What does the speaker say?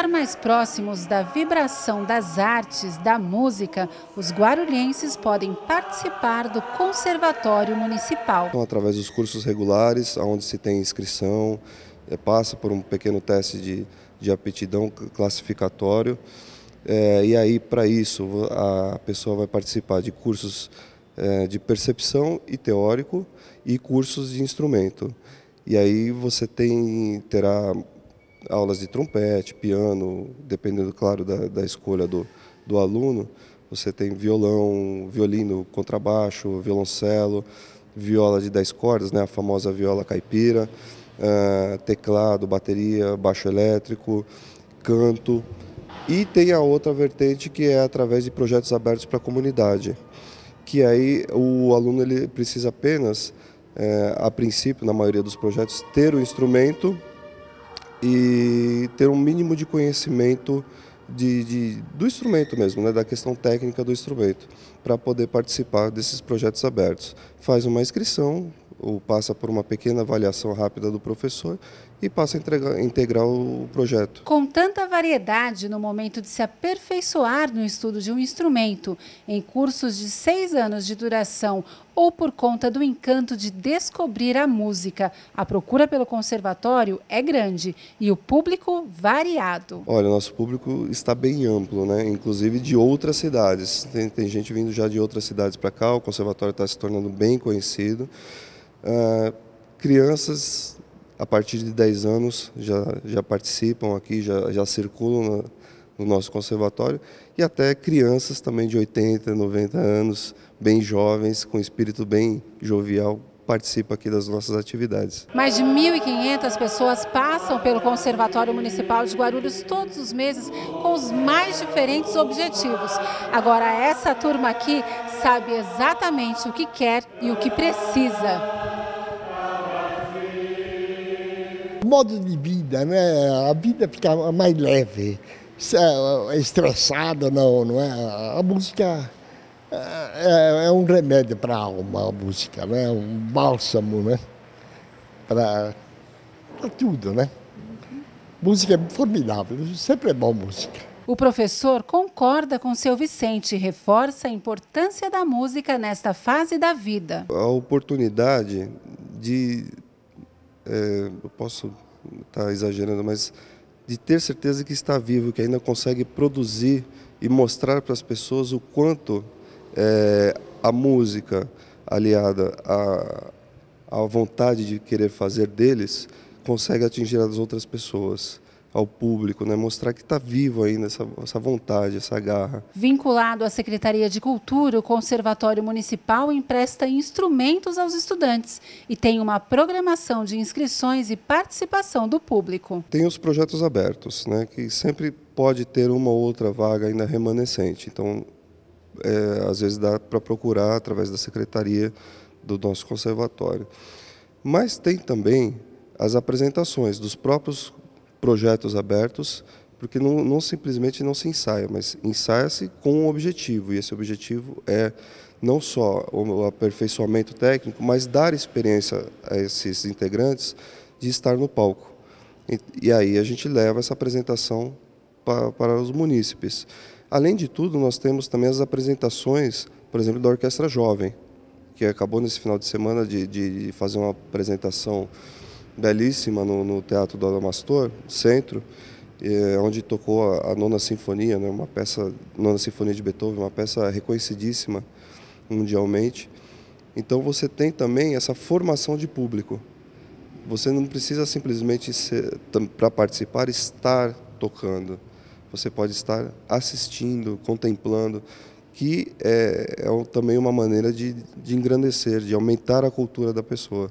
Estar mais próximos da vibração das artes, da música, os guarulhenses podem participar do Conservatório Municipal. Então, através dos cursos regulares, onde se tem inscrição, é, passa por um pequeno teste de, de aptidão classificatório. É, e aí, para isso, a pessoa vai participar de cursos é, de percepção e teórico e cursos de instrumento. E aí você tem, terá aulas de trompete, piano, dependendo, claro, da, da escolha do, do aluno. Você tem violão, violino, contrabaixo, violoncelo, viola de 10 cordas, né, a famosa viola caipira, uh, teclado, bateria, baixo elétrico, canto. E tem a outra vertente que é através de projetos abertos para a comunidade, que aí o aluno ele precisa apenas, eh, a princípio, na maioria dos projetos, ter o instrumento e ter um mínimo de conhecimento de, de, do instrumento mesmo, né, da questão técnica do instrumento, para poder participar desses projetos abertos. Faz uma inscrição, ou passa por uma pequena avaliação rápida do professor e passa a entregar, integrar o projeto. Com tanta variedade no momento de se aperfeiçoar no estudo de um instrumento, em cursos de seis anos de duração ou por conta do encanto de descobrir a música, a procura pelo conservatório é grande e o público variado. Olha, nosso público está bem amplo, né? inclusive de outras cidades. Tem, tem gente vindo já de outras cidades para cá, o conservatório está se tornando bem conhecido. Ah, crianças a partir de 10 anos já, já participam aqui, já, já circulam no nosso conservatório, e até crianças também de 80, 90 anos, bem jovens, com espírito bem jovial, participam aqui das nossas atividades. Mais de 1.500 pessoas passam pelo Conservatório Municipal de Guarulhos todos os meses com os mais diferentes objetivos. Agora, essa turma aqui sabe exatamente o que quer e o que precisa. Modo de vida, né? A vida fica mais leve, é, é estressada não, não é? A música é, é, é um remédio para a alma, a música, né? Um bálsamo, né? Para tudo, né? Música é formidável, sempre é boa música. O professor concorda com seu Vicente e reforça a importância da música nesta fase da vida. A oportunidade de. É, eu posso estar exagerando, mas de ter certeza que está vivo, que ainda consegue produzir e mostrar para as pessoas o quanto é, a música aliada à, à vontade de querer fazer deles consegue atingir as outras pessoas ao público, né? mostrar que está vivo ainda essa, essa vontade, essa garra. Vinculado à Secretaria de Cultura, o Conservatório Municipal empresta instrumentos aos estudantes e tem uma programação de inscrições e participação do público. Tem os projetos abertos, né? que sempre pode ter uma ou outra vaga ainda remanescente. Então, é, às vezes dá para procurar através da secretaria do nosso conservatório. Mas tem também as apresentações dos próprios projetos abertos, porque não, não simplesmente não se ensaia, mas ensaia-se com um objetivo, e esse objetivo é não só o aperfeiçoamento técnico, mas dar experiência a esses integrantes de estar no palco. E, e aí a gente leva essa apresentação para, para os munícipes. Além de tudo, nós temos também as apresentações, por exemplo, da Orquestra Jovem, que acabou nesse final de semana de, de fazer uma apresentação belíssima no, no Teatro do Adamastor, centro, é, onde tocou a, a, Nona Sinfonia, né, uma peça, Nona Sinfonia de Beethoven, uma peça reconhecidíssima mundialmente. Então você tem também essa formação de público. Você não precisa simplesmente, para participar, estar tocando. Você pode estar assistindo, contemplando, que é, é também uma maneira de, de engrandecer, de aumentar a cultura da pessoa.